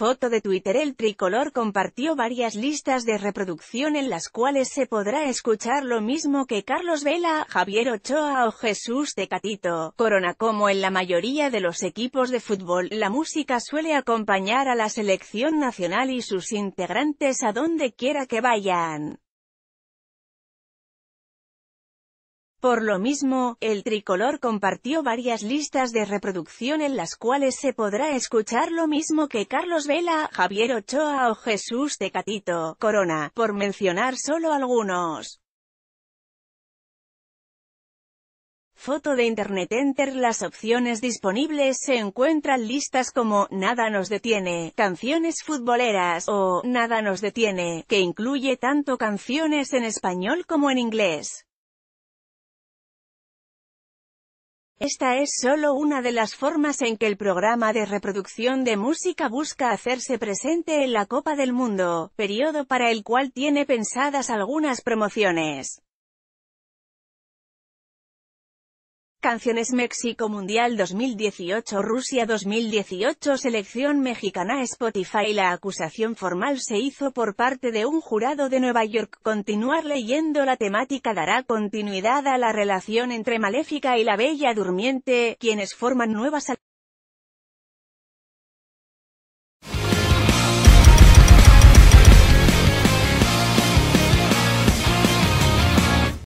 Foto de Twitter El tricolor compartió varias listas de reproducción en las cuales se podrá escuchar lo mismo que Carlos Vela, Javier Ochoa o Jesús Tecatito. Corona Como en la mayoría de los equipos de fútbol, la música suele acompañar a la selección nacional y sus integrantes a donde quiera que vayan. Por lo mismo, el tricolor compartió varias listas de reproducción en las cuales se podrá escuchar lo mismo que Carlos Vela, Javier Ochoa o Jesús Tecatito, Corona, por mencionar solo algunos. Foto de Internet Enter Las opciones disponibles se encuentran listas como Nada nos detiene, Canciones futboleras o Nada nos detiene, que incluye tanto canciones en español como en inglés. Esta es solo una de las formas en que el programa de reproducción de música busca hacerse presente en la Copa del Mundo, periodo para el cual tiene pensadas algunas promociones. Canciones México Mundial 2018 Rusia 2018 Selección mexicana Spotify La acusación formal se hizo por parte de un jurado de Nueva York. Continuar leyendo la temática dará continuidad a la relación entre Maléfica y la Bella Durmiente, quienes forman nuevas